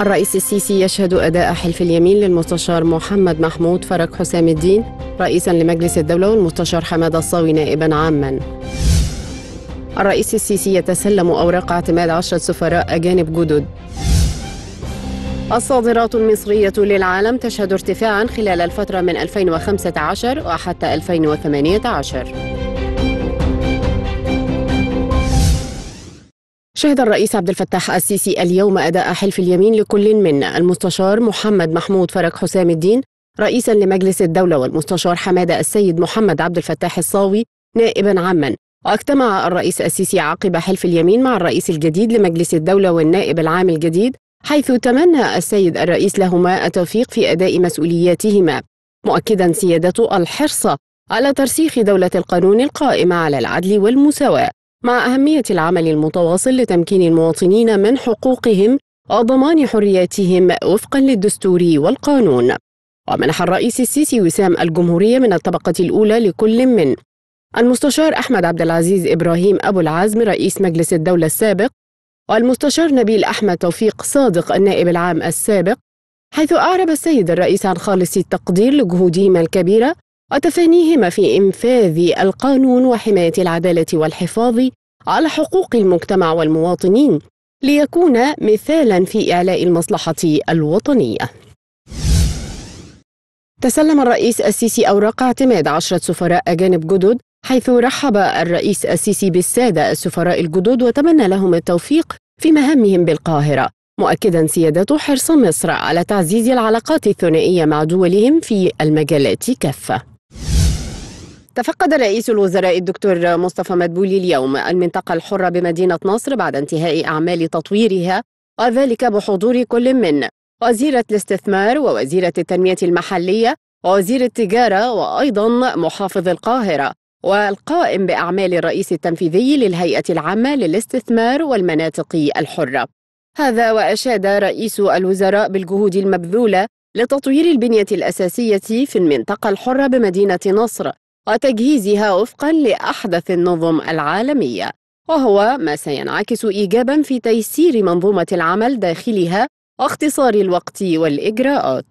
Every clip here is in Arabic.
الرئيس السيسي يشهد أداء حلف اليمين للمستشار محمد محمود فرج حسام الدين رئيسا لمجلس الدولة والمستشار حماد الصاوي نائبا عاما الرئيس السيسي يتسلم أوراق اعتماد عشرة سفراء أجانب جدد الصادرات المصرية للعالم تشهد ارتفاعا خلال الفترة من 2015 وحتى 2018 شهد الرئيس عبد الفتاح السيسي اليوم أداء حلف اليمين لكل من المستشار محمد محمود فرج حسام الدين رئيسا لمجلس الدولة والمستشار حمادة السيد محمد عبد الفتاح الصاوي نائبا عاما واجتمع الرئيس السيسي عقب حلف اليمين مع الرئيس الجديد لمجلس الدولة والنائب العام الجديد حيث تمنى السيد الرئيس لهما التوفيق في أداء مسؤولياتهما مؤكدا سيادته الحرص على ترسيخ دولة القانون القائمة على العدل والمساواة مع أهمية العمل المتواصل لتمكين المواطنين من حقوقهم وضمان حرياتهم وفقا للدستور والقانون ومنح الرئيس السيسي وسام الجمهورية من الطبقة الأولى لكل من المستشار أحمد عبد العزيز إبراهيم أبو العزم رئيس مجلس الدولة السابق والمستشار نبيل أحمد توفيق صادق النائب العام السابق حيث أعرب السيد الرئيس عن خالص التقدير لجهودهما الكبيرة وتفانيهما في إنفاذ القانون وحماية العدالة والحفاظ على حقوق المجتمع والمواطنين ليكون مثالا في إعلاء المصلحة الوطنية تسلم الرئيس السيسي أوراق اعتماد عشرة سفراء أجانب جدد حيث رحب الرئيس السيسي بالسادة السفراء الجدد وتمنى لهم التوفيق في مهامهم بالقاهرة مؤكدا سيادته حرص مصر على تعزيز العلاقات الثنائية مع دولهم في المجالات كافة تفقد رئيس الوزراء الدكتور مصطفى مدبولي اليوم المنطقة الحرة بمدينة نصر بعد انتهاء أعمال تطويرها وذلك بحضور كل من وزيرة الاستثمار ووزيرة التنمية المحلية ووزير التجارة وأيضا محافظ القاهرة والقائم بأعمال الرئيس التنفيذي للهيئة العامة للاستثمار والمناطق الحرة هذا وأشاد رئيس الوزراء بالجهود المبذولة لتطوير البنية الأساسية في المنطقة الحرة بمدينة نصر وتجهيزها وفقا لأحدث النظم العالمية وهو ما سينعكس إيجابا في تيسير منظومة العمل داخلها واختصار الوقت والإجراءات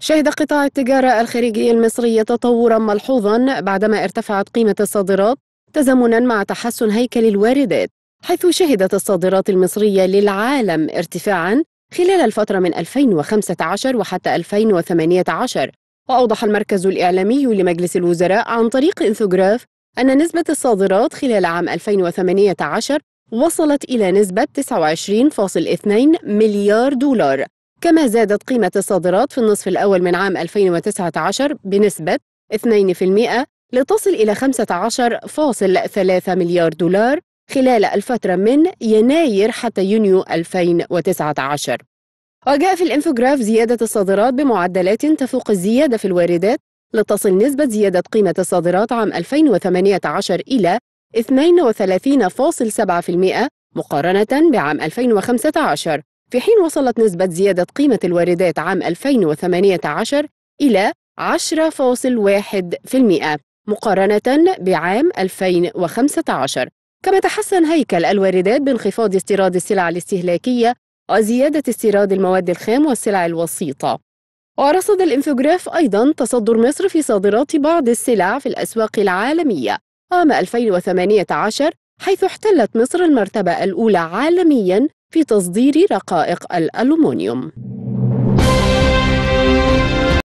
شهد قطاع التجارة الخارجي المصري تطورا ملحوظا بعدما ارتفعت قيمة الصادرات تزامنا مع تحسن هيكل الواردات حيث شهدت الصادرات المصرية للعالم ارتفاعا خلال الفترة من 2015 وحتى 2018 وأوضح المركز الإعلامي لمجلس الوزراء عن طريق إنثوجراف أن نسبة الصادرات خلال عام 2018 وصلت إلى نسبة 29.2 مليار دولار كما زادت قيمة الصادرات في النصف الأول من عام 2019 بنسبة 2% لتصل إلى 15.3 مليار دولار خلال الفترة من يناير حتى يونيو 2019 وجاء في الانفوجراف زيادة الصادرات بمعدلات تفوق الزيادة في الواردات لتصل نسبة زيادة قيمة الصادرات عام 2018 إلى 32.7% مقارنة بعام 2015 في حين وصلت نسبة زيادة قيمة الواردات عام 2018 إلى 10.1% مقارنة بعام 2015 كما تحسن هيكل الواردات بانخفاض استيراد السلع الاستهلاكية وزيادة استيراد المواد الخام والسلع الوسيطة ورصد الإنفوجراف أيضا تصدر مصر في صادرات بعض السلع في الأسواق العالمية عام 2018 حيث احتلت مصر المرتبة الأولى عالميا في تصدير رقائق الألومنيوم